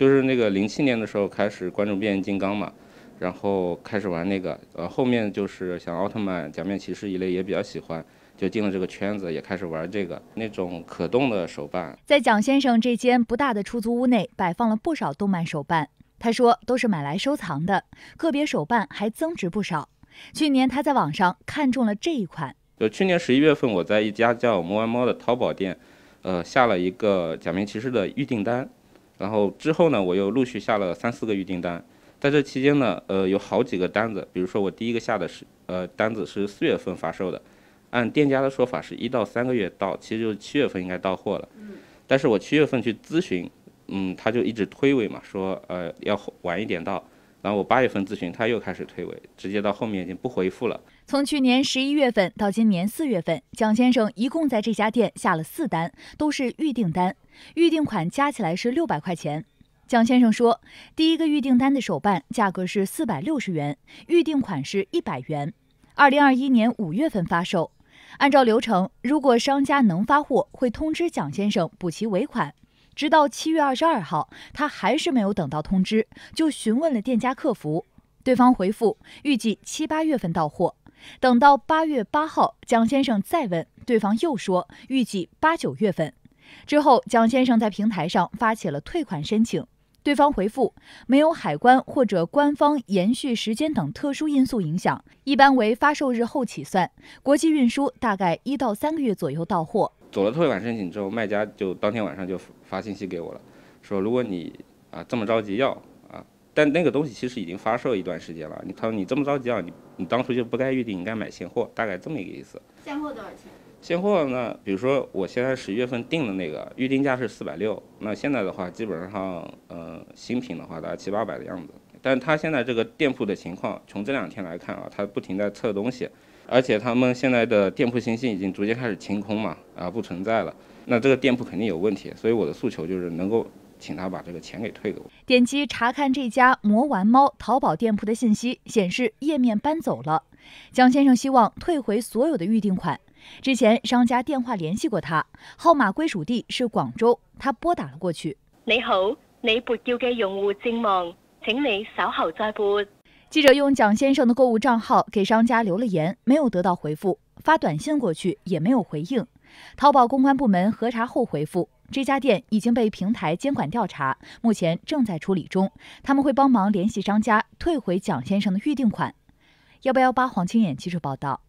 就是那个零七年的时候开始关注变形金刚嘛，然后开始玩那个，呃，后面就是像奥特曼、假面骑士一类也比较喜欢，就进了这个圈子，也开始玩这个那种可动的手办。在蒋先生这间不大的出租屋内，摆放了不少动漫手办。他说都是买来收藏的，个别手办还增值不少。去年他在网上看中了这一款，就去年十一月份我在一家叫“摸玩猫”的淘宝店，呃，下了一个假面骑士的预订单。然后之后呢，我又陆续下了三四个预订单，在这期间呢，呃，有好几个单子，比如说我第一个下的是，呃，单子是四月份发售的，按店家的说法是一到三个月到，其实就七月份应该到货了，但是我七月份去咨询，嗯，他就一直推诿嘛，说呃要晚一点到。然后我八月份咨询，他又开始推诿，直接到后面已经不回复了。从去年十一月份到今年四月份，蒋先生一共在这家店下了四单，都是预订单，预订款加起来是六百块钱。蒋先生说，第一个预订单的手办价格是四百六十元，预订款是一百元，二零二一年五月份发售。按照流程，如果商家能发货，会通知蒋先生补齐尾款。直到七月二十二号，他还是没有等到通知，就询问了店家客服，对方回复预计七八月份到货。等到八月八号，蒋先生再问，对方又说预计八九月份。之后，蒋先生在平台上发起了退款申请，对方回复没有海关或者官方延续时间等特殊因素影响，一般为发售日后起算，国际运输大概一到三个月左右到货。走了退款申请之后，卖家就当天晚上就发信息给我了，说如果你啊这么着急要啊，但那个东西其实已经发售一段时间了。你他说你这么着急要你，你当初就不该预定，应该买现货，大概这么一个意思。现货多少钱？现货呢？比如说我现在十一月份订的那个预定价是四百六，那现在的话基本上嗯新品的话大概七八百的样子。但他现在这个店铺的情况，从这两天来看啊，他不停在测东西，而且他们现在的店铺信息已经逐渐开始清空嘛，啊不存在了，那这个店铺肯定有问题，所以我的诉求就是能够请他把这个钱给退给我。点击查看这家魔玩猫淘宝店铺的信息，显示页面搬走了。蒋先生希望退回所有的预定款，之前商家电话联系过他，号码归属地是广州，他拨打了过去。你好，你拨叫嘅用户正忙。请你稍后再拨。记者用蒋先生的购物账号给商家留了言，没有得到回复；发短信过去也没有回应。淘宝公关部门核查后回复，这家店已经被平台监管调查，目前正在处理中，他们会帮忙联系商家退回蒋先生的预定款。幺八幺八，黄青眼记者报道。